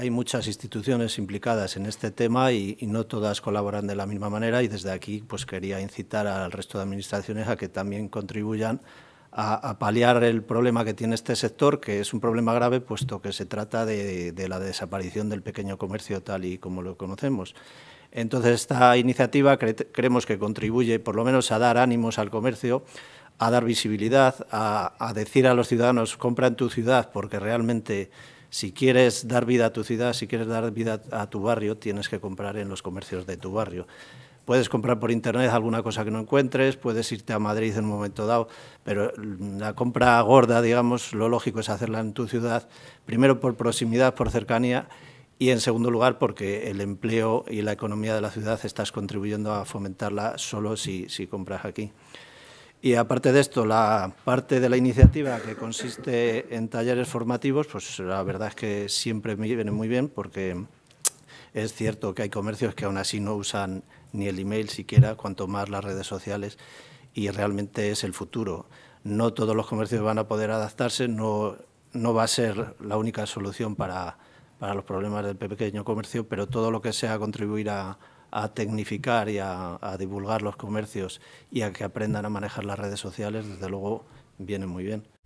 hay muchas instituciones implicadas en este tema y, no todas colaboran de la misma manera y desde aquí pues quería incitar al resto de administraciones a que también contribuyan a, paliar el problema que tiene este sector, que es un problema grave puesto que se trata de, la desaparición del pequeño comercio tal y como lo conocemos. Entonces, esta iniciativa creemos que contribuye por lo menos a dar ánimos al comercio, a dar visibilidad, a decir a los ciudadanos, compra en tu ciudad porque realmente si quieres dar vida a tu ciudad, si quieres dar vida a tu barrio, tienes que comprar en los comercios de tu barrio. Puedes comprar por internet alguna cosa que no encuentres, puedes irte a Madrid en un momento dado, pero la compra gorda, digamos, lo lógico es hacerla en tu ciudad, primero por proximidad, por cercanía y en segundo lugar porque el empleo y la economía de la ciudad estás contribuyendo a fomentarla solo si, compras aquí. Y aparte de esto, la parte de la iniciativa que consiste en talleres formativos, pues la verdad es que siempre me viene muy bien porque es cierto que hay comercios que aún así no usan ni el email siquiera, cuanto más las redes sociales, y realmente es el futuro. No todos los comercios van a poder adaptarse, no, no va a ser la única solución para, para los problemas del pequeño comercio, pero todo lo que sea contribuir a, a tecnificar y a, divulgar los comercios y a que aprendan a manejar las redes sociales, desde luego viene muy bien.